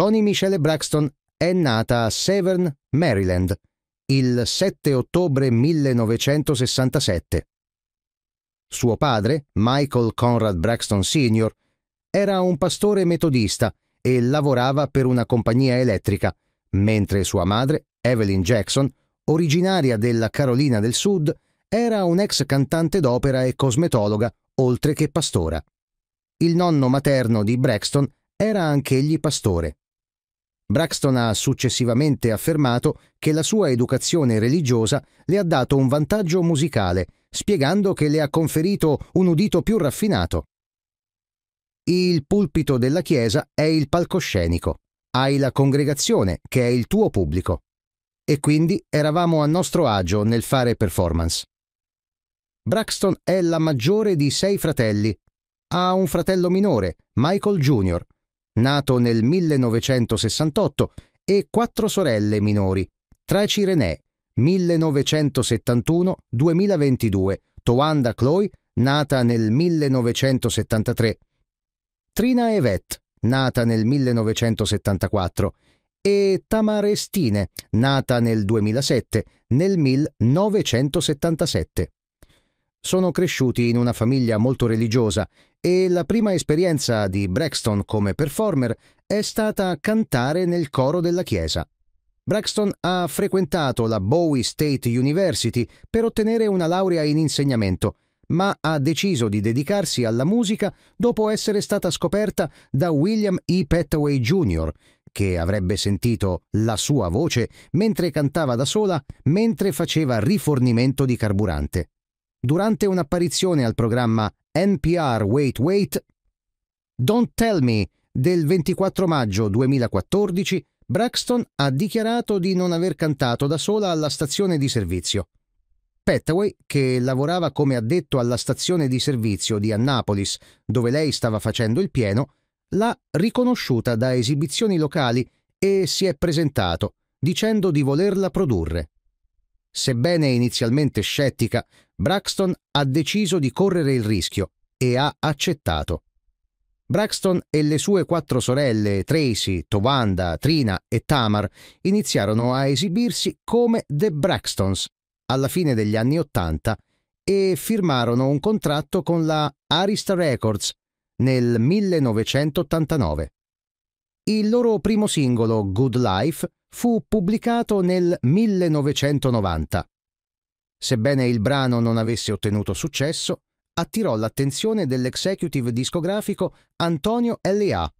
Tony Michelle Braxton è nata a Severn, Maryland, il 7 ottobre 1967. Suo padre, Michael Conrad Braxton Sr., era un pastore metodista e lavorava per una compagnia elettrica, mentre sua madre, Evelyn Jackson, originaria della Carolina del Sud, era un ex cantante d'opera e cosmetologa, oltre che pastora. Il nonno materno di Braxton era anch'egli pastore. Braxton ha successivamente affermato che la sua educazione religiosa le ha dato un vantaggio musicale, spiegando che le ha conferito un udito più raffinato. Il pulpito della Chiesa è il palcoscenico, hai la congregazione che è il tuo pubblico. E quindi eravamo a nostro agio nel fare performance. Braxton è la maggiore di sei fratelli. Ha un fratello minore, Michael Jr., nato nel 1968, e quattro sorelle minori, Traci René, 1971-2022, Toanda Chloe, nata nel 1973, Trina Evette, nata nel 1974, e Tamarestine, nata nel 2007, nel 1977. Sono cresciuti in una famiglia molto religiosa e la prima esperienza di Braxton come performer è stata cantare nel coro della chiesa. Braxton ha frequentato la Bowie State University per ottenere una laurea in insegnamento, ma ha deciso di dedicarsi alla musica dopo essere stata scoperta da William E. Petaway Jr., che avrebbe sentito la sua voce mentre cantava da sola mentre faceva rifornimento di carburante durante un'apparizione al programma NPR Wait Wait, Don't Tell Me del 24 maggio 2014, Braxton ha dichiarato di non aver cantato da sola alla stazione di servizio. Petaway, che lavorava come addetto alla stazione di servizio di Annapolis, dove lei stava facendo il pieno, l'ha riconosciuta da esibizioni locali e si è presentato, dicendo di volerla produrre. Sebbene inizialmente scettica, Braxton ha deciso di correre il rischio e ha accettato. Braxton e le sue quattro sorelle, Tracy, Tovanda, Trina e Tamar, iniziarono a esibirsi come The Braxtons alla fine degli anni Ottanta e firmarono un contratto con la Arista Records nel 1989. Il loro primo singolo, Good Life, fu pubblicato nel 1990. Sebbene il brano non avesse ottenuto successo, attirò l'attenzione dell'executive discografico Antonio L.A.,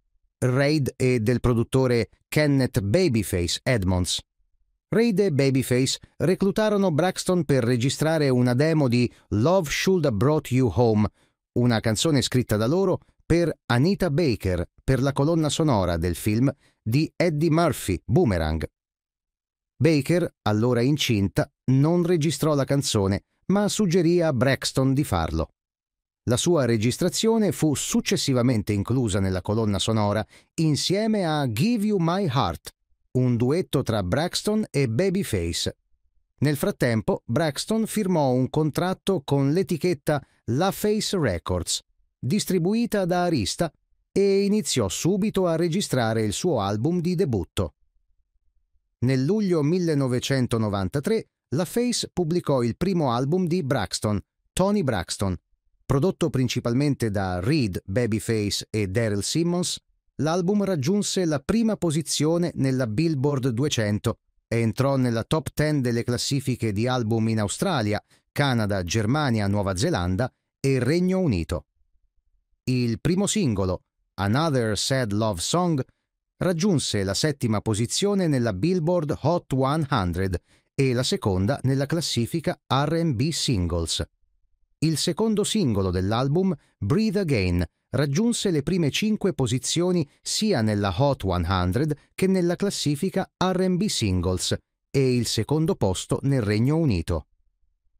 Raid e del produttore Kenneth Babyface Edmonds. Raid e Babyface reclutarono Braxton per registrare una demo di Love Should Have Brought You Home, una canzone scritta da loro per Anita Baker per la colonna sonora del film di Eddie Murphy, Boomerang. Baker, allora incinta, non registrò la canzone, ma suggerì a Braxton di farlo. La sua registrazione fu successivamente inclusa nella colonna sonora insieme a Give You My Heart, un duetto tra Braxton e Babyface. Nel frattempo, Braxton firmò un contratto con l'etichetta La Face Records, distribuita da Arista e iniziò subito a registrare il suo album di debutto. Nel luglio 1993 la Face pubblicò il primo album di Braxton, Tony Braxton. Prodotto principalmente da Reed, Babyface e Daryl Simmons, l'album raggiunse la prima posizione nella Billboard 200 e entrò nella top 10 delle classifiche di album in Australia, Canada, Germania, Nuova Zelanda e Regno Unito. Il primo singolo, Another Sad Love Song raggiunse la settima posizione nella Billboard Hot 100 e la seconda nella classifica RB Singles. Il secondo singolo dell'album, Breathe Again, raggiunse le prime cinque posizioni sia nella Hot 100 che nella classifica RB Singles e il secondo posto nel Regno Unito.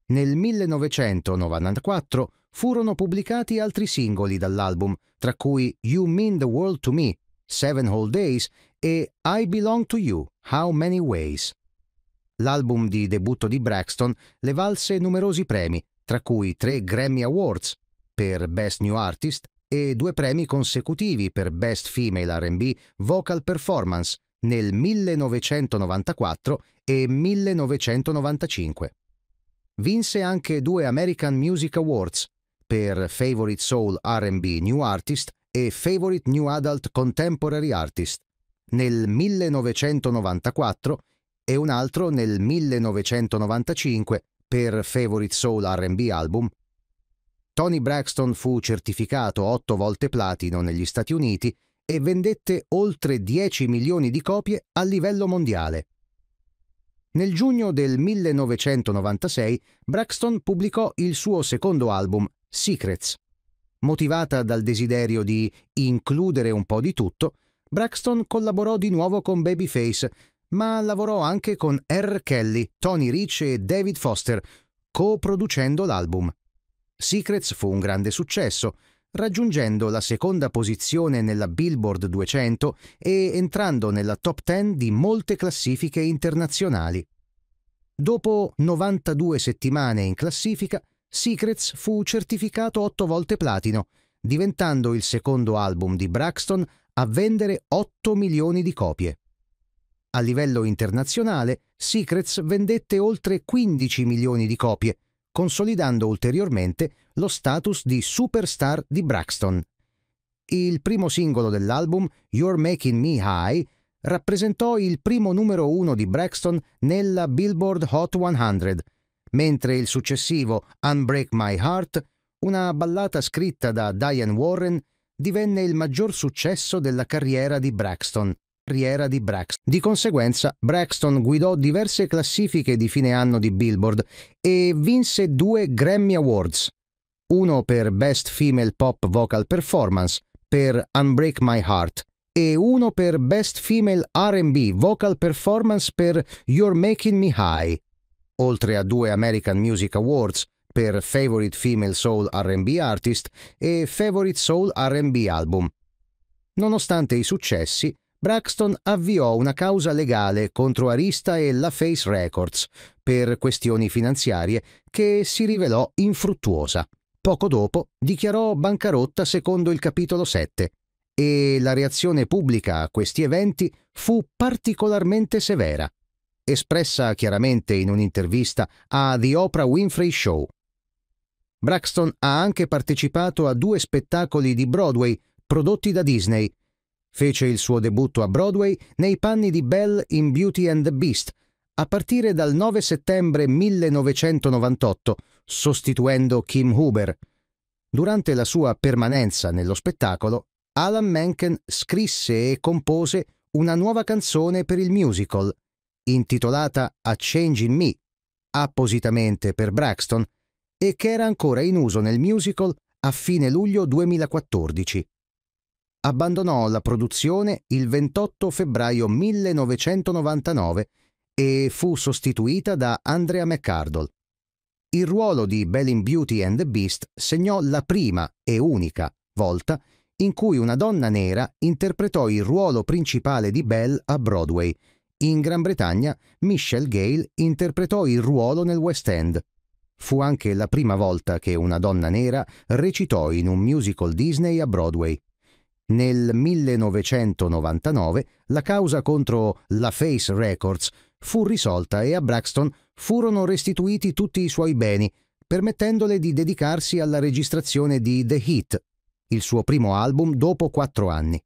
Nel 1994 furono pubblicati altri singoli dall'album, tra cui You Mean the World to Me, Seven Whole Days e I Belong to You, How Many Ways. L'album di debutto di Braxton le valse numerosi premi, tra cui tre Grammy Awards per Best New Artist e due premi consecutivi per Best Female RB Vocal Performance nel 1994 e 1995. Vinse anche due American Music Awards per Favorite Soul RB New Artist e Favorite New Adult Contemporary Artist nel 1994 e un altro nel 1995 per Favorite Soul RB Album. Tony Braxton fu certificato otto volte platino negli Stati Uniti e vendette oltre 10 milioni di copie a livello mondiale. Nel giugno del 1996 Braxton pubblicò il suo secondo album Secrets. Motivata dal desiderio di includere un po' di tutto, Braxton collaborò di nuovo con Babyface, ma lavorò anche con R. Kelly, Tony Rich e David Foster, coproducendo l'album. Secrets fu un grande successo, raggiungendo la seconda posizione nella Billboard 200 e entrando nella top 10 di molte classifiche internazionali. Dopo 92 settimane in classifica, Secrets fu certificato otto volte platino, diventando il secondo album di Braxton a vendere 8 milioni di copie. A livello internazionale, Secrets vendette oltre 15 milioni di copie, consolidando ulteriormente lo status di superstar di Braxton. Il primo singolo dell'album, You're Making Me High, rappresentò il primo numero uno di Braxton nella Billboard Hot 100, mentre il successivo Unbreak My Heart, una ballata scritta da Diane Warren, divenne il maggior successo della carriera di Braxton. Di, Braxton. di conseguenza, Braxton guidò diverse classifiche di fine anno di Billboard e vinse due Grammy Awards, uno per Best Female Pop Vocal Performance per Unbreak My Heart e uno per Best Female RB Vocal Performance per You're Making Me High oltre a due American Music Awards per Favorite Female Soul RB Artist e Favorite Soul RB Album. Nonostante i successi, Braxton avviò una causa legale contro Arista e La Face Records per questioni finanziarie che si rivelò infruttuosa. Poco dopo dichiarò bancarotta secondo il capitolo 7 e la reazione pubblica a questi eventi fu particolarmente severa espressa chiaramente in un'intervista a The Oprah Winfrey Show. Braxton ha anche partecipato a due spettacoli di Broadway prodotti da Disney. Fece il suo debutto a Broadway nei panni di Belle in Beauty and the Beast a partire dal 9 settembre 1998, sostituendo Kim Huber. Durante la sua permanenza nello spettacolo, Alan Menken scrisse e compose una nuova canzone per il musical, intitolata A Change in Me, appositamente per Braxton, e che era ancora in uso nel musical a fine luglio 2014. Abbandonò la produzione il 28 febbraio 1999 e fu sostituita da Andrea McCardle. Il ruolo di Bell in Beauty and the Beast segnò la prima e unica volta in cui una donna nera interpretò il ruolo principale di Belle a Broadway – in Gran Bretagna, Michelle Gale interpretò il ruolo nel West End. Fu anche la prima volta che una donna nera recitò in un musical Disney a Broadway. Nel 1999 la causa contro la Face Records fu risolta e a Braxton furono restituiti tutti i suoi beni, permettendole di dedicarsi alla registrazione di The Hit, il suo primo album dopo quattro anni.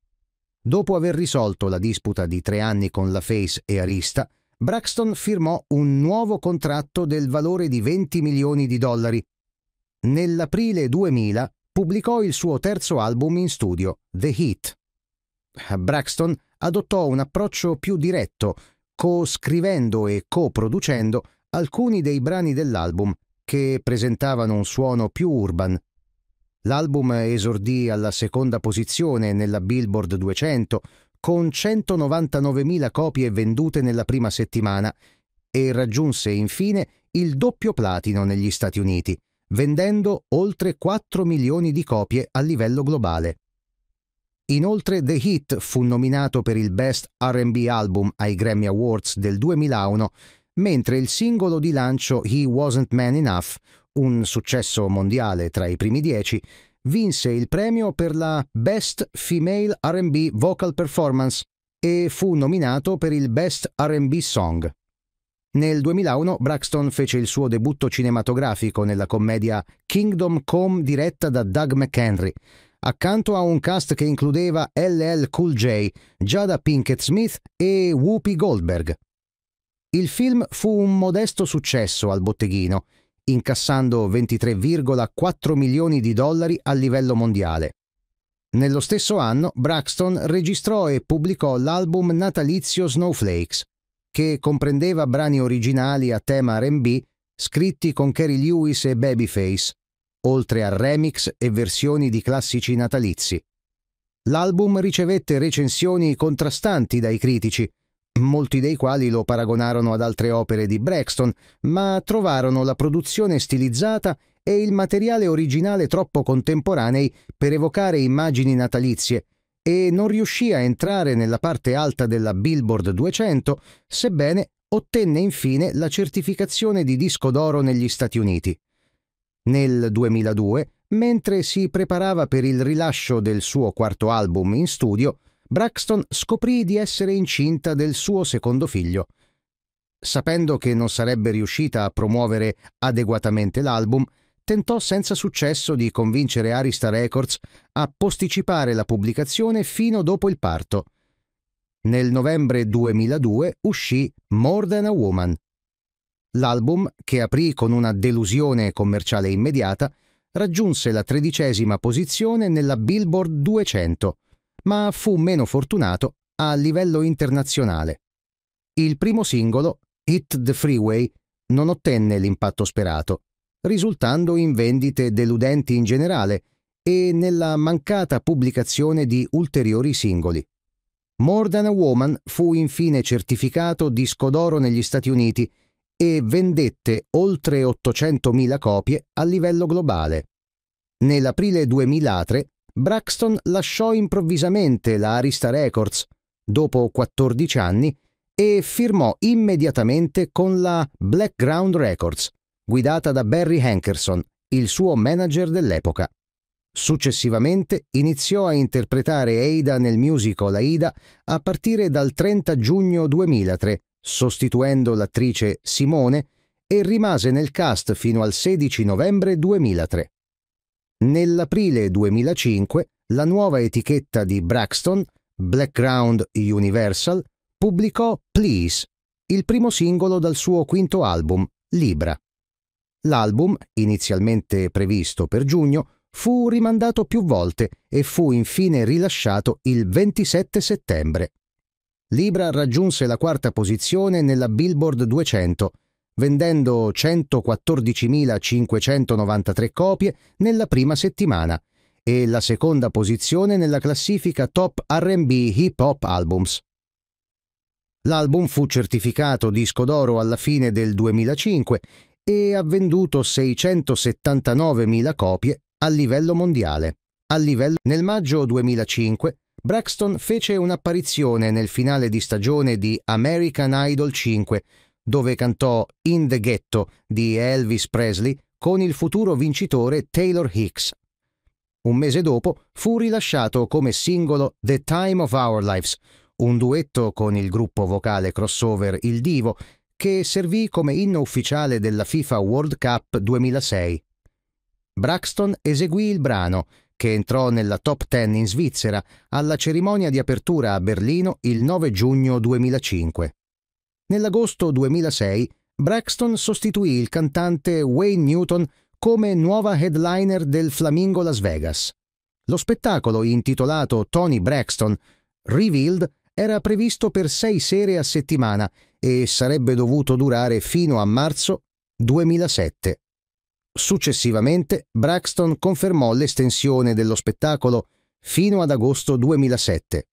Dopo aver risolto la disputa di tre anni con la Face e Arista, Braxton firmò un nuovo contratto del valore di 20 milioni di dollari. Nell'aprile 2000 pubblicò il suo terzo album in studio, The Heat. Braxton adottò un approccio più diretto, co-scrivendo e co-producendo alcuni dei brani dell'album che presentavano un suono più urban L'album esordì alla seconda posizione nella Billboard 200 con 199.000 copie vendute nella prima settimana e raggiunse infine il doppio platino negli Stati Uniti, vendendo oltre 4 milioni di copie a livello globale. Inoltre The Hit fu nominato per il Best RB Album ai Grammy Awards del 2001, mentre il singolo di lancio He Wasn't Man Enough un successo mondiale tra i primi dieci, vinse il premio per la Best Female RB Vocal Performance e fu nominato per il Best RB Song. Nel 2001 Braxton fece il suo debutto cinematografico nella commedia Kingdom Come diretta da Doug McHenry, accanto a un cast che includeva LL Cool J, Jada Pinkett Smith e Whoopi Goldberg. Il film fu un modesto successo al botteghino incassando 23,4 milioni di dollari a livello mondiale. Nello stesso anno Braxton registrò e pubblicò l'album natalizio Snowflakes, che comprendeva brani originali a tema RB scritti con Kerry Lewis e Babyface, oltre a remix e versioni di classici natalizi. L'album ricevette recensioni contrastanti dai critici, molti dei quali lo paragonarono ad altre opere di Braxton, ma trovarono la produzione stilizzata e il materiale originale troppo contemporanei per evocare immagini natalizie e non riuscì a entrare nella parte alta della Billboard 200, sebbene ottenne infine la certificazione di disco d'oro negli Stati Uniti. Nel 2002, mentre si preparava per il rilascio del suo quarto album in studio, Braxton scoprì di essere incinta del suo secondo figlio. Sapendo che non sarebbe riuscita a promuovere adeguatamente l'album, tentò senza successo di convincere Arista Records a posticipare la pubblicazione fino dopo il parto. Nel novembre 2002 uscì More Than a Woman. L'album, che aprì con una delusione commerciale immediata, raggiunse la tredicesima posizione nella Billboard 200 ma fu meno fortunato a livello internazionale. Il primo singolo, Hit the Freeway, non ottenne l'impatto sperato, risultando in vendite deludenti in generale e nella mancata pubblicazione di ulteriori singoli. More Than a Woman fu infine certificato disco d'oro negli Stati Uniti e vendette oltre 800.000 copie a livello globale. Nell'aprile 2003 Braxton lasciò improvvisamente la Arista Records dopo 14 anni e firmò immediatamente con la Blackground Records, guidata da Barry Hankerson, il suo manager dell'epoca. Successivamente iniziò a interpretare Aida nel musical Aida a partire dal 30 giugno 2003, sostituendo l'attrice Simone, e rimase nel cast fino al 16 novembre 2003 nell'aprile 2005 la nuova etichetta di Braxton, Blackground Universal, pubblicò Please, il primo singolo dal suo quinto album, Libra. L'album, inizialmente previsto per giugno, fu rimandato più volte e fu infine rilasciato il 27 settembre. Libra raggiunse la quarta posizione nella Billboard 200 vendendo 114.593 copie nella prima settimana e la seconda posizione nella classifica Top RB Hip Hop Albums. L'album fu certificato disco d'oro alla fine del 2005 e ha venduto 679.000 copie a livello mondiale. A livello... Nel maggio 2005 Braxton fece un'apparizione nel finale di stagione di American Idol 5 dove cantò In the Ghetto di Elvis Presley con il futuro vincitore Taylor Hicks. Un mese dopo fu rilasciato come singolo The Time of Our Lives, un duetto con il gruppo vocale crossover Il Divo, che servì come inno ufficiale della FIFA World Cup 2006. Braxton eseguì il brano, che entrò nella top 10 in Svizzera alla cerimonia di apertura a Berlino il 9 giugno 2005. Nell'agosto 2006 Braxton sostituì il cantante Wayne Newton come nuova headliner del Flamingo Las Vegas. Lo spettacolo, intitolato Tony Braxton Revealed, era previsto per sei sere a settimana e sarebbe dovuto durare fino a marzo 2007. Successivamente Braxton confermò l'estensione dello spettacolo fino ad agosto 2007.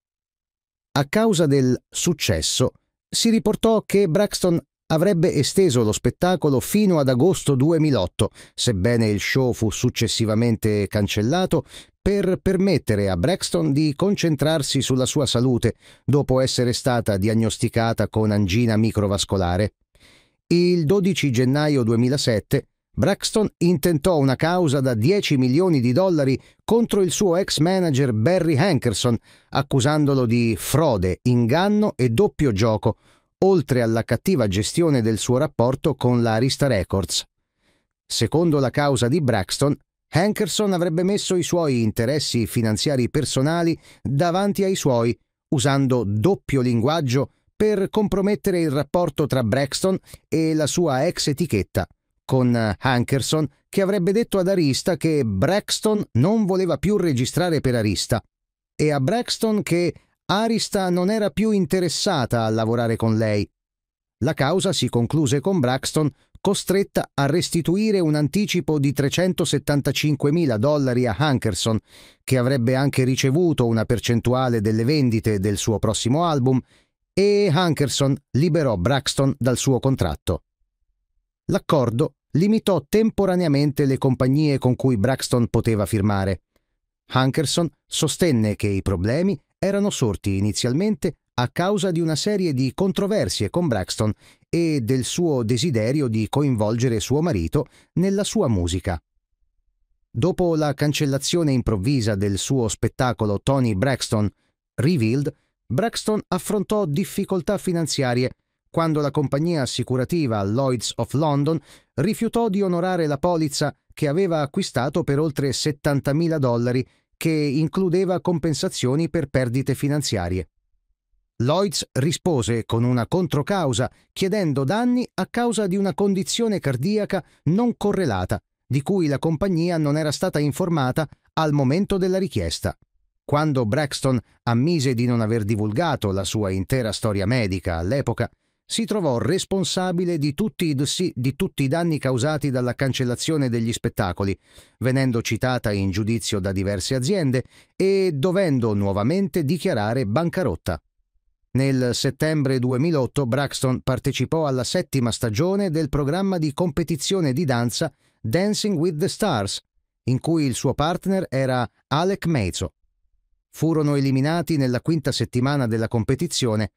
A causa del successo, si riportò che Braxton avrebbe esteso lo spettacolo fino ad agosto 2008, sebbene il show fu successivamente cancellato per permettere a Braxton di concentrarsi sulla sua salute dopo essere stata diagnosticata con angina microvascolare. Il 12 gennaio 2007 Braxton intentò una causa da 10 milioni di dollari contro il suo ex manager Barry Hankerson, accusandolo di frode, inganno e doppio gioco, oltre alla cattiva gestione del suo rapporto con la l'Arista Records. Secondo la causa di Braxton, Hankerson avrebbe messo i suoi interessi finanziari personali davanti ai suoi, usando doppio linguaggio per compromettere il rapporto tra Braxton e la sua ex etichetta con Hankerson che avrebbe detto ad Arista che Braxton non voleva più registrare per Arista e a Braxton che Arista non era più interessata a lavorare con lei. La causa si concluse con Braxton costretta a restituire un anticipo di 375 mila dollari a Hankerson, che avrebbe anche ricevuto una percentuale delle vendite del suo prossimo album, e Hankerson liberò Braxton dal suo contratto. L'accordo limitò temporaneamente le compagnie con cui Braxton poteva firmare. Hankerson sostenne che i problemi erano sorti inizialmente a causa di una serie di controversie con Braxton e del suo desiderio di coinvolgere suo marito nella sua musica. Dopo la cancellazione improvvisa del suo spettacolo Tony Braxton Revealed, Braxton affrontò difficoltà finanziarie quando la compagnia assicurativa Lloyds of London rifiutò di onorare la polizza che aveva acquistato per oltre 70.000 dollari, che includeva compensazioni per perdite finanziarie. Lloyds rispose con una controcausa chiedendo danni a causa di una condizione cardiaca non correlata, di cui la compagnia non era stata informata al momento della richiesta. Quando Braxton ammise di non aver divulgato la sua intera storia medica all'epoca, si trovò responsabile di tutti, i, di tutti, i, danni causati dalla cancellazione degli spettacoli, venendo citata in giudizio da diverse aziende e dovendo nuovamente dichiarare bancarotta. Nel settembre 2008 Braxton partecipò alla settima stagione del programma di competizione di danza Dancing with the Stars, in cui il suo partner era Alec Mezzo. Furono eliminati nella quinta settimana della competizione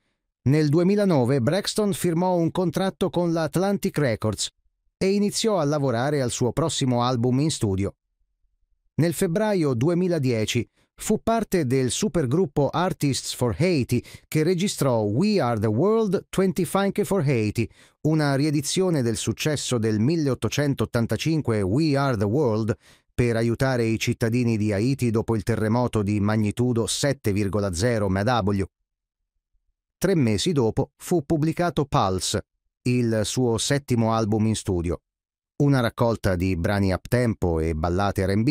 nel 2009 Braxton firmò un contratto con la Atlantic Records e iniziò a lavorare al suo prossimo album in studio. Nel febbraio 2010 fu parte del supergruppo Artists for Haiti che registrò We Are the World 20 Funk for Haiti, una riedizione del successo del 1885 We Are the World per aiutare i cittadini di Haiti dopo il terremoto di magnitudo 7,0 MW tre mesi dopo fu pubblicato Pulse, il suo settimo album in studio, una raccolta di brani uptempo e ballate RB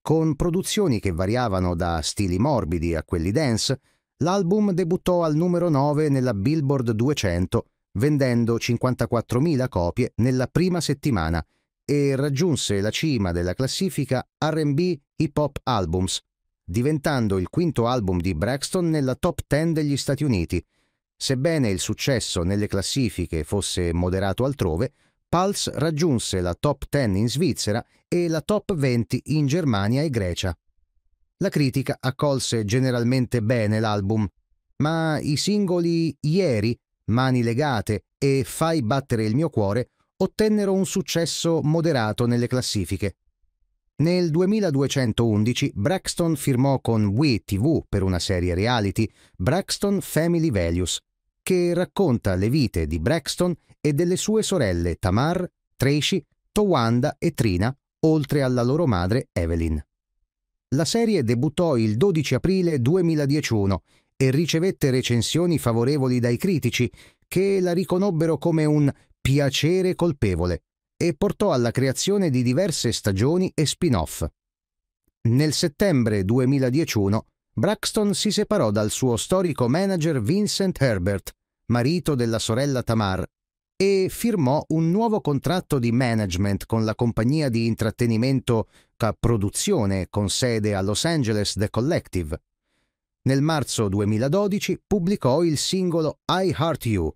con produzioni che variavano da stili morbidi a quelli dance, l'album debuttò al numero 9 nella Billboard 200, vendendo 54.000 copie nella prima settimana e raggiunse la cima della classifica RB Hip Hop Albums, diventando il quinto album di Braxton nella top 10 degli Stati Uniti Sebbene il successo nelle classifiche fosse moderato altrove, Pulse raggiunse la top 10 in Svizzera e la top 20 in Germania e Grecia. La critica accolse generalmente bene l'album, ma i singoli Ieri, Mani legate e Fai battere il mio cuore ottennero un successo moderato nelle classifiche. Nel 2211 Braxton firmò con WeTV per una serie reality Braxton Family Values, che racconta le vite di Braxton e delle sue sorelle Tamar, Tracy, Towanda e Trina, oltre alla loro madre Evelyn. La serie debuttò il 12 aprile 2011 e ricevette recensioni favorevoli dai critici, che la riconobbero come un piacere colpevole e portò alla creazione di diverse stagioni e spin-off. Nel settembre 2011 Braxton si separò dal suo storico manager Vincent Herbert, marito della sorella Tamar, e firmò un nuovo contratto di management con la compagnia di intrattenimento Produzione con sede a Los Angeles The Collective. Nel marzo 2012 pubblicò il singolo I Heart You,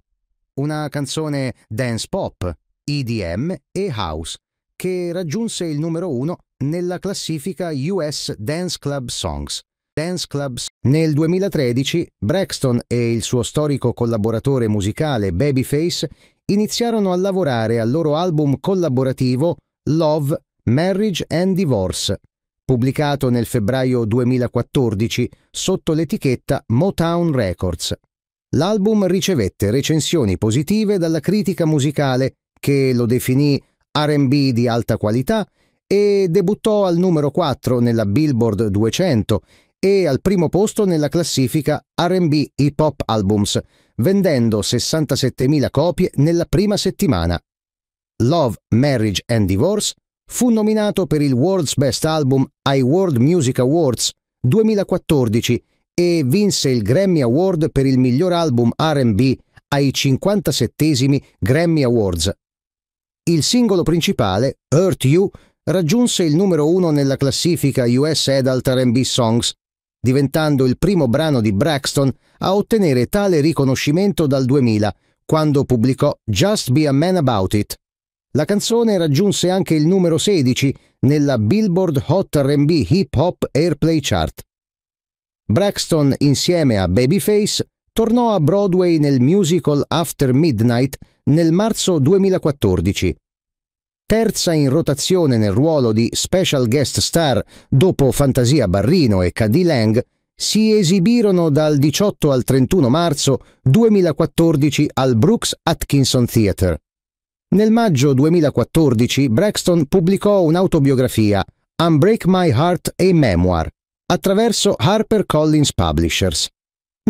una canzone dance pop, EDM e house, che raggiunse il numero uno nella classifica US Dance Club Songs dance clubs. Nel 2013 Braxton e il suo storico collaboratore musicale Babyface iniziarono a lavorare al loro album collaborativo Love, Marriage and Divorce, pubblicato nel febbraio 2014 sotto l'etichetta Motown Records. L'album ricevette recensioni positive dalla critica musicale che lo definì RB di alta qualità e debuttò al numero 4 nella Billboard 200 e al primo posto nella classifica RB Hip Hop Albums, vendendo 67.000 copie nella prima settimana. Love, Marriage and Divorce fu nominato per il World's Best Album ai World Music Awards 2014 e vinse il Grammy Award per il miglior album RB ai 57 Grammy Awards. Il singolo principale, Hurt You, raggiunse il numero uno nella classifica US Adult RB Songs diventando il primo brano di Braxton a ottenere tale riconoscimento dal 2000, quando pubblicò Just Be a Man About It. La canzone raggiunse anche il numero 16 nella Billboard Hot RB Hip Hop Airplay Chart. Braxton, insieme a Babyface, tornò a Broadway nel musical After Midnight nel marzo 2014 terza in rotazione nel ruolo di special guest star dopo Fantasia Barrino e Cady Lang, si esibirono dal 18 al 31 marzo 2014 al Brooks Atkinson Theatre. Nel maggio 2014 Braxton pubblicò un'autobiografia, Unbreak My Heart a Memoir, attraverso HarperCollins Publishers.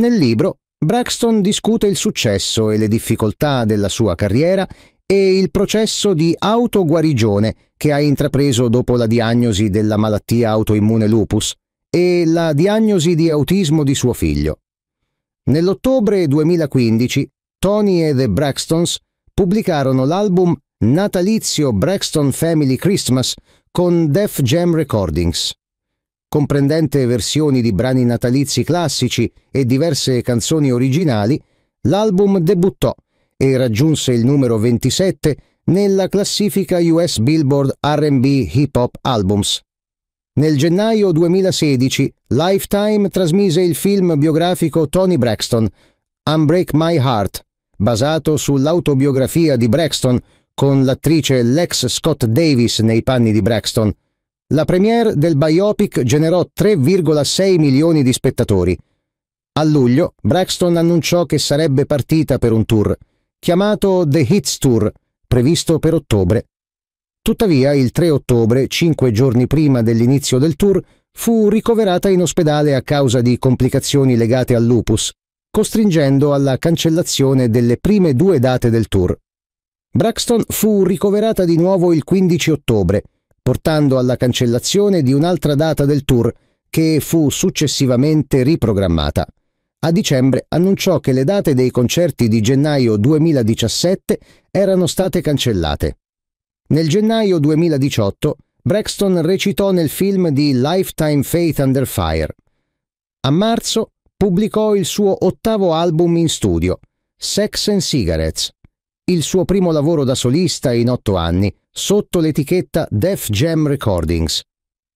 Nel libro Braxton discute il successo e le difficoltà della sua carriera e il processo di autoguarigione che ha intrapreso dopo la diagnosi della malattia autoimmune lupus e la diagnosi di autismo di suo figlio. Nell'ottobre 2015 Tony e The Braxtons pubblicarono l'album Natalizio Braxton Family Christmas con Def Jam Recordings, comprendente versioni di brani natalizi classici e diverse canzoni originali, l'album debuttò e raggiunse il numero 27 nella classifica US Billboard RB Hip Hop Albums. Nel gennaio 2016 Lifetime trasmise il film biografico Tony Braxton, Unbreak My Heart, basato sull'autobiografia di Braxton con l'attrice Lex Scott Davis nei panni di Braxton. La premiere del biopic generò 3,6 milioni di spettatori. A luglio Braxton annunciò che sarebbe partita per un tour chiamato The Hits Tour, previsto per ottobre. Tuttavia, il 3 ottobre, cinque giorni prima dell'inizio del tour, fu ricoverata in ospedale a causa di complicazioni legate al lupus, costringendo alla cancellazione delle prime due date del tour. Braxton fu ricoverata di nuovo il 15 ottobre, portando alla cancellazione di un'altra data del tour, che fu successivamente riprogrammata a dicembre annunciò che le date dei concerti di gennaio 2017 erano state cancellate. Nel gennaio 2018 Braxton recitò nel film di Lifetime Faith Under Fire. A marzo pubblicò il suo ottavo album in studio, Sex and Cigarettes, il suo primo lavoro da solista in otto anni, sotto l'etichetta Def Jam Recordings.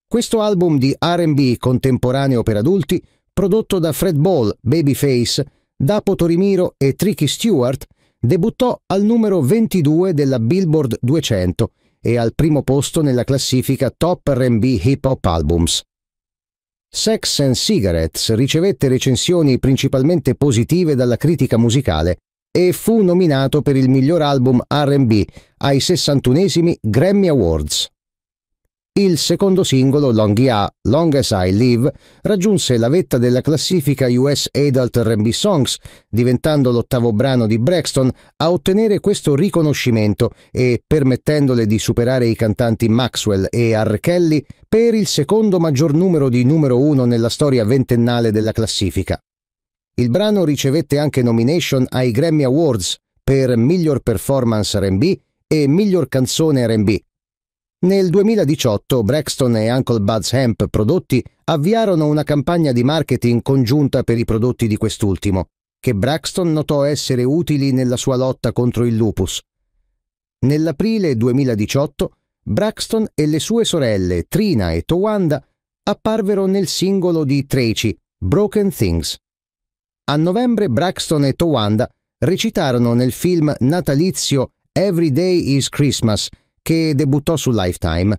Questo album di RB contemporaneo per adulti prodotto da Fred Ball, Babyface, Dapo Torimiro e Tricky Stewart, debuttò al numero 22 della Billboard 200 e al primo posto nella classifica Top RB Hip Hop Albums. Sex and Cigarettes ricevette recensioni principalmente positive dalla critica musicale e fu nominato per il miglior album RB ai 61 Grammy Awards. Il secondo singolo, Long Ya, Long As I Live, raggiunse la vetta della classifica US Adult RB Songs, diventando l'ottavo brano di Braxton a ottenere questo riconoscimento e permettendole di superare i cantanti Maxwell e R. Kelly per il secondo maggior numero di numero uno nella storia ventennale della classifica. Il brano ricevette anche nomination ai Grammy Awards per miglior performance RB e miglior canzone RB nel 2018 Braxton e Uncle Bud's Hemp Prodotti avviarono una campagna di marketing congiunta per i prodotti di quest'ultimo, che Braxton notò essere utili nella sua lotta contro il lupus. Nell'aprile 2018 Braxton e le sue sorelle Trina e Towanda apparvero nel singolo di Tracy, Broken Things. A novembre Braxton e Towanda recitarono nel film natalizio Every Day is Christmas che debuttò su Lifetime.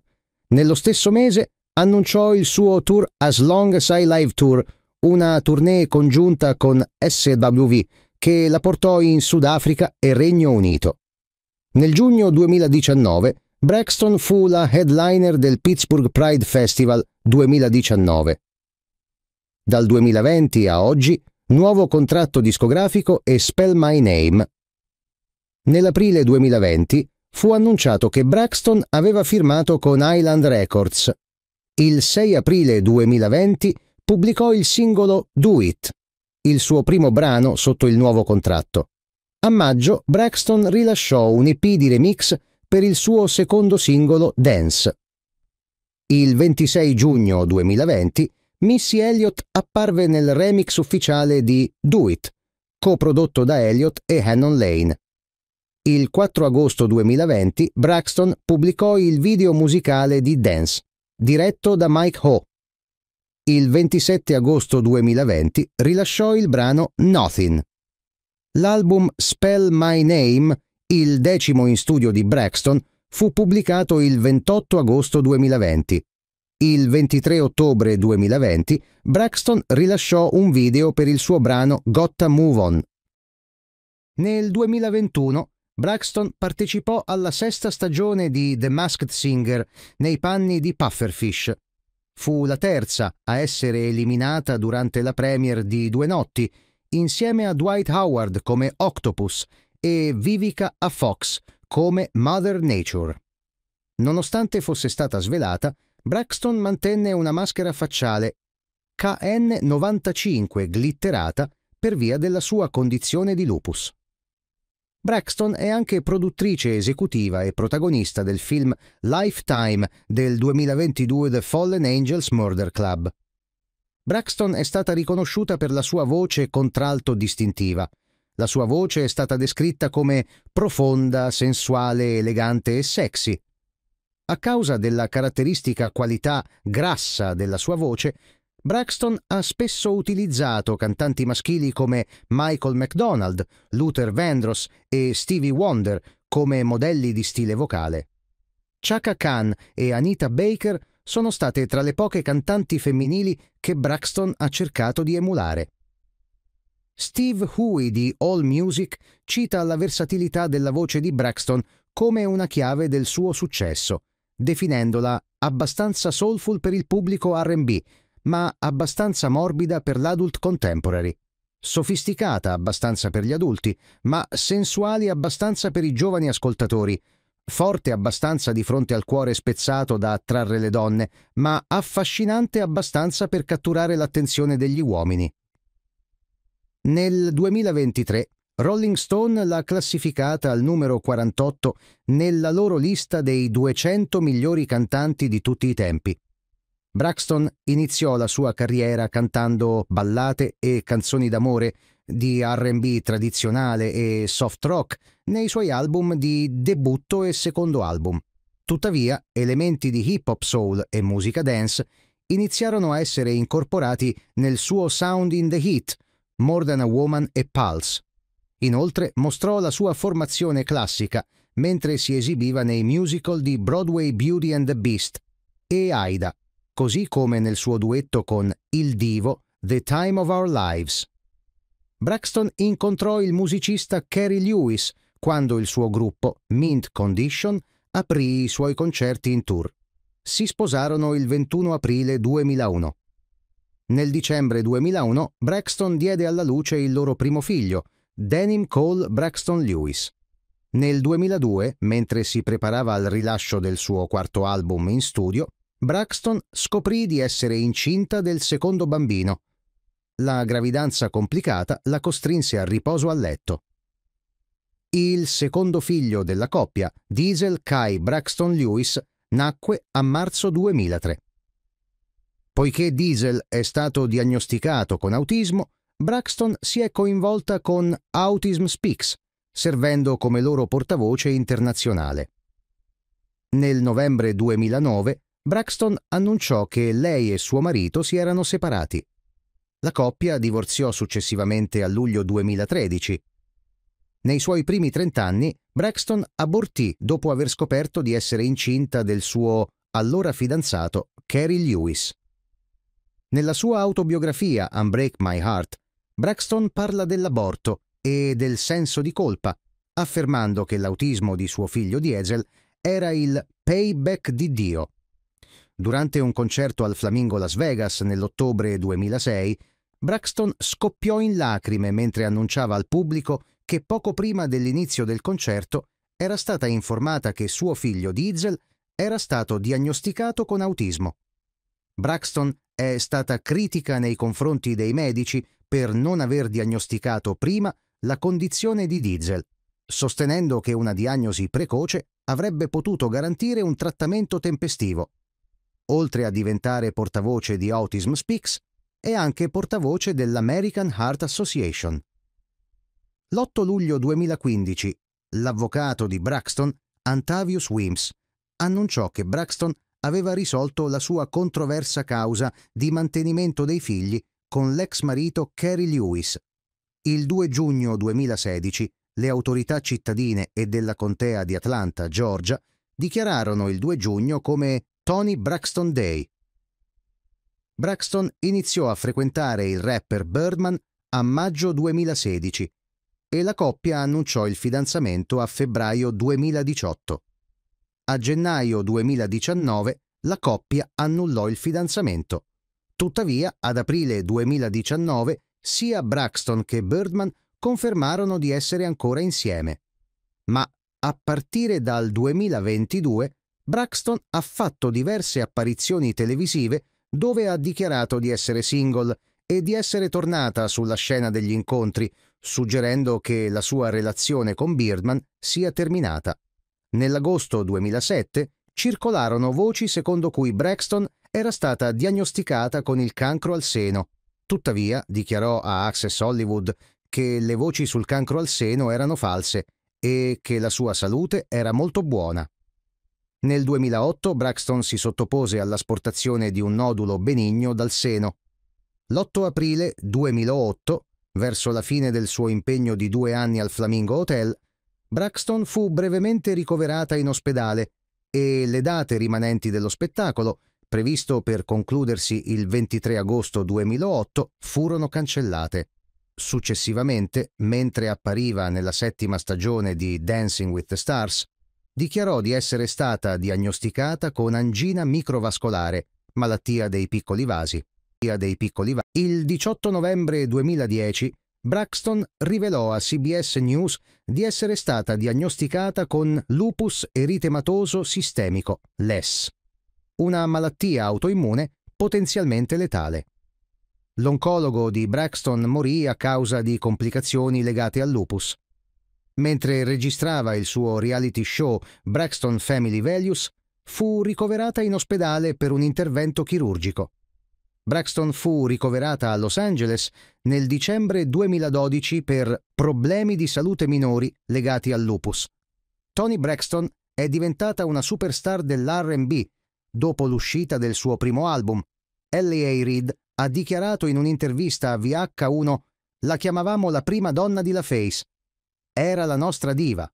Nello stesso mese annunciò il suo tour As Long As I Live Tour, una tournée congiunta con SWV che la portò in Sudafrica e Regno Unito. Nel giugno 2019 Braxton fu la headliner del Pittsburgh Pride Festival 2019. Dal 2020 a oggi, nuovo contratto discografico e Spell My Name. Nell'aprile 2020 fu annunciato che Braxton aveva firmato con Island Records. Il 6 aprile 2020 pubblicò il singolo Do It, il suo primo brano sotto il nuovo contratto. A maggio Braxton rilasciò un EP di remix per il suo secondo singolo Dance. Il 26 giugno 2020 Missy Elliott apparve nel remix ufficiale di Do It, coprodotto da Elliott e Hannon Lane. Il 4 agosto 2020 Braxton pubblicò il video musicale di Dance, diretto da Mike Ho. Il 27 agosto 2020 rilasciò il brano Nothing. L'album Spell My Name, il decimo in studio di Braxton, fu pubblicato il 28 agosto 2020. Il 23 ottobre 2020 Braxton rilasciò un video per il suo brano Gotta Move On. Nel 2021 Braxton partecipò alla sesta stagione di The Masked Singer nei panni di Pufferfish. Fu la terza a essere eliminata durante la premiere di Due Notti, insieme a Dwight Howard come Octopus e Vivica a Fox come Mother Nature. Nonostante fosse stata svelata, Braxton mantenne una maschera facciale KN95 glitterata per via della sua condizione di lupus. Braxton è anche produttrice esecutiva e protagonista del film Lifetime del 2022 The Fallen Angels Murder Club. Braxton è stata riconosciuta per la sua voce contralto distintiva. La sua voce è stata descritta come profonda, sensuale, elegante e sexy. A causa della caratteristica qualità grassa della sua voce, Braxton ha spesso utilizzato cantanti maschili come Michael McDonald, Luther Vandross e Stevie Wonder come modelli di stile vocale. Chaka Khan e Anita Baker sono state tra le poche cantanti femminili che Braxton ha cercato di emulare. Steve Huey di All Music cita la versatilità della voce di Braxton come una chiave del suo successo, definendola abbastanza soulful per il pubblico RB, ma abbastanza morbida per l'adult contemporary, sofisticata abbastanza per gli adulti, ma sensuali abbastanza per i giovani ascoltatori, forte abbastanza di fronte al cuore spezzato da attrarre le donne, ma affascinante abbastanza per catturare l'attenzione degli uomini. Nel 2023 Rolling Stone l'ha classificata al numero 48 nella loro lista dei 200 migliori cantanti di tutti i tempi. Braxton iniziò la sua carriera cantando ballate e canzoni d'amore di RB tradizionale e soft rock nei suoi album di debutto e secondo album. Tuttavia, elementi di hip hop soul e musica dance iniziarono a essere incorporati nel suo Sound in the Heat, More Than a Woman e Pulse. Inoltre mostrò la sua formazione classica mentre si esibiva nei musical di Broadway Beauty and the Beast e Aida, così come nel suo duetto con il divo The Time of Our Lives. Braxton incontrò il musicista Cary Lewis quando il suo gruppo, Mint Condition, aprì i suoi concerti in tour. Si sposarono il 21 aprile 2001. Nel dicembre 2001 Braxton diede alla luce il loro primo figlio, Denim Cole Braxton Lewis. Nel 2002, mentre si preparava al rilascio del suo quarto album in studio, Braxton scoprì di essere incinta del secondo bambino. La gravidanza complicata la costrinse al riposo a letto. Il secondo figlio della coppia, Diesel Kai Braxton Lewis, nacque a marzo 2003. Poiché Diesel è stato diagnosticato con autismo, Braxton si è coinvolta con Autism Speaks, servendo come loro portavoce internazionale. Nel novembre 2009 Braxton annunciò che lei e suo marito si erano separati. La coppia divorziò successivamente a luglio 2013. Nei suoi primi 30 anni, Braxton abortì dopo aver scoperto di essere incinta del suo allora fidanzato Kerry Lewis. Nella sua autobiografia Unbreak My Heart, Braxton parla dell'aborto e del senso di colpa, affermando che l'autismo di suo figlio Diesel era il payback di Dio Durante un concerto al Flamingo Las Vegas nell'ottobre 2006, Braxton scoppiò in lacrime mentre annunciava al pubblico che poco prima dell'inizio del concerto era stata informata che suo figlio Diesel era stato diagnosticato con autismo. Braxton è stata critica nei confronti dei medici per non aver diagnosticato prima la condizione di Diesel, sostenendo che una diagnosi precoce avrebbe potuto garantire un trattamento tempestivo oltre a diventare portavoce di Autism Speaks, è anche portavoce dell'American Heart Association. L'8 luglio 2015, l'avvocato di Braxton, Antavius Wims, annunciò che Braxton aveva risolto la sua controversa causa di mantenimento dei figli con l'ex marito Kerry Lewis. Il 2 giugno 2016 le autorità cittadine e della contea di Atlanta, Georgia, dichiararono il 2 giugno come Tony Braxton Day. Braxton iniziò a frequentare il rapper Birdman a maggio 2016 e la coppia annunciò il fidanzamento a febbraio 2018. A gennaio 2019 la coppia annullò il fidanzamento. Tuttavia, ad aprile 2019, sia Braxton che Birdman confermarono di essere ancora insieme. Ma a partire dal 2022 Braxton ha fatto diverse apparizioni televisive dove ha dichiarato di essere single e di essere tornata sulla scena degli incontri, suggerendo che la sua relazione con Birdman sia terminata. Nell'agosto 2007 circolarono voci secondo cui Braxton era stata diagnosticata con il cancro al seno. Tuttavia, dichiarò a Access Hollywood che le voci sul cancro al seno erano false e che la sua salute era molto buona. Nel 2008 Braxton si sottopose all'asportazione di un nodulo benigno dal seno. L'8 aprile 2008, verso la fine del suo impegno di due anni al Flamingo Hotel, Braxton fu brevemente ricoverata in ospedale e le date rimanenti dello spettacolo, previsto per concludersi il 23 agosto 2008, furono cancellate. Successivamente, mentre appariva nella settima stagione di Dancing with the Stars, dichiarò di essere stata diagnosticata con angina microvascolare, malattia dei piccoli vasi. Dei piccoli vasi. Il 18 novembre 2010 Braxton rivelò a CBS News di essere stata diagnosticata con lupus eritematoso sistemico, LES, una malattia autoimmune potenzialmente letale. L'oncologo di Braxton morì a causa di complicazioni legate al lupus. Mentre registrava il suo reality show Braxton Family Values, fu ricoverata in ospedale per un intervento chirurgico. Braxton fu ricoverata a Los Angeles nel dicembre 2012 per problemi di salute minori legati al lupus. Tony Braxton è diventata una superstar dell'RB dopo l'uscita del suo primo album. L.A. Reid ha dichiarato in un'intervista a VH1 La chiamavamo la prima donna di La Face era la nostra diva.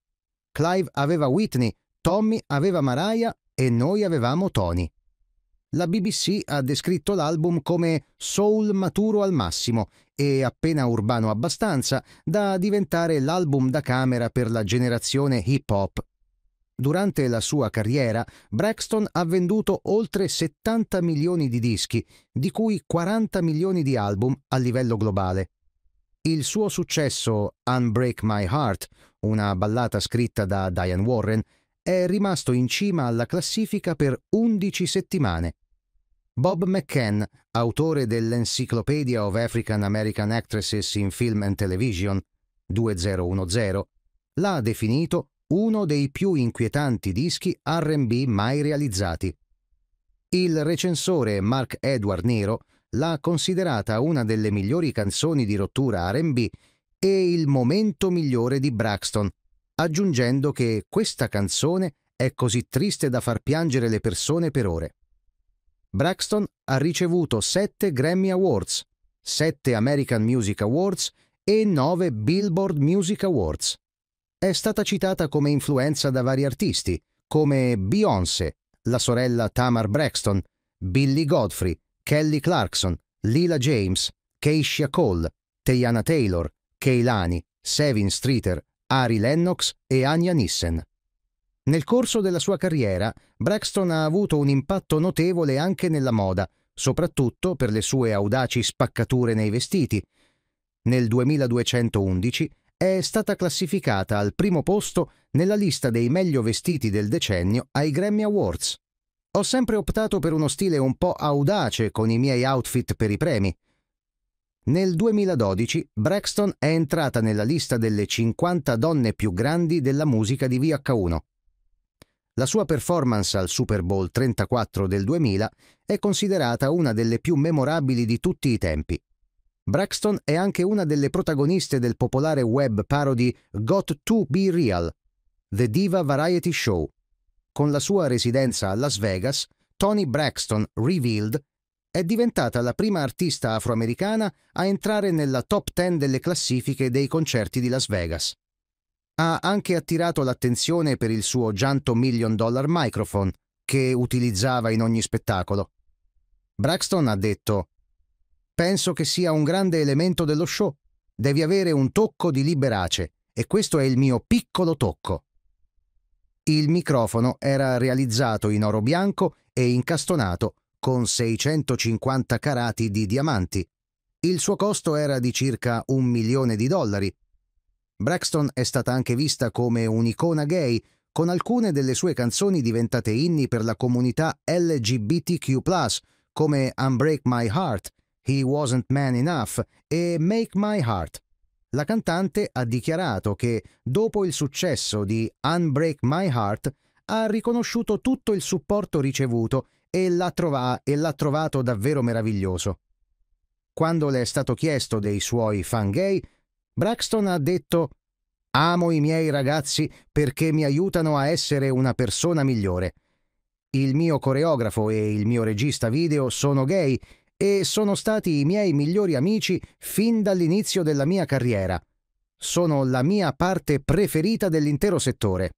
Clive aveva Whitney, Tommy aveva Mariah e noi avevamo Tony. La BBC ha descritto l'album come soul maturo al massimo e appena urbano abbastanza da diventare l'album da camera per la generazione hip hop. Durante la sua carriera, Braxton ha venduto oltre 70 milioni di dischi, di cui 40 milioni di album a livello globale. Il suo successo Unbreak My Heart, una ballata scritta da Diane Warren, è rimasto in cima alla classifica per 11 settimane. Bob McCann, autore dell'Encyclopedia of African American Actresses in Film and Television 2010, l'ha definito uno dei più inquietanti dischi RB mai realizzati. Il recensore Mark Edward Nero l'ha considerata una delle migliori canzoni di rottura RB e il momento migliore di Braxton, aggiungendo che questa canzone è così triste da far piangere le persone per ore. Braxton ha ricevuto 7 Grammy Awards, 7 American Music Awards e 9 Billboard Music Awards. È stata citata come influenza da vari artisti, come Beyoncé, la sorella Tamar Braxton, Billy Godfrey, Kelly Clarkson, Lila James, Keisha Cole, Teyana Taylor, Keilani, Sevin Streeter, Ari Lennox e Anya Nissen. Nel corso della sua carriera, Braxton ha avuto un impatto notevole anche nella moda, soprattutto per le sue audaci spaccature nei vestiti. Nel 2211 è stata classificata al primo posto nella lista dei meglio vestiti del decennio ai Grammy Awards. Ho sempre optato per uno stile un po' audace con i miei outfit per i premi. Nel 2012 Braxton è entrata nella lista delle 50 donne più grandi della musica di VH1. La sua performance al Super Bowl 34 del 2000 è considerata una delle più memorabili di tutti i tempi. Braxton è anche una delle protagoniste del popolare web parody Got to Be Real, The Diva Variety Show, con la sua residenza a Las Vegas, Tony Braxton Revealed è diventata la prima artista afroamericana a entrare nella top 10 delle classifiche dei concerti di Las Vegas. Ha anche attirato l'attenzione per il suo gianto million dollar microphone che utilizzava in ogni spettacolo. Braxton ha detto Penso che sia un grande elemento dello show. Devi avere un tocco di liberace e questo è il mio piccolo tocco. Il microfono era realizzato in oro bianco e incastonato con 650 carati di diamanti. Il suo costo era di circa un milione di dollari. Braxton è stata anche vista come un'icona gay, con alcune delle sue canzoni diventate inni per la comunità LGBTQ, come Unbreak My Heart, He Wasn't Man Enough e Make My Heart la cantante ha dichiarato che, dopo il successo di Unbreak My Heart, ha riconosciuto tutto il supporto ricevuto e l'ha, trova- trovato davvero meraviglioso. Quando le è stato chiesto dei suoi fan gay, Braxton ha detto Amo i miei ragazzi perché mi aiutano a essere una persona migliore. Il mio coreografo e il mio regista video sono gay e sono stati i miei migliori amici fin dall'inizio della mia carriera. Sono la mia parte preferita dell'intero settore.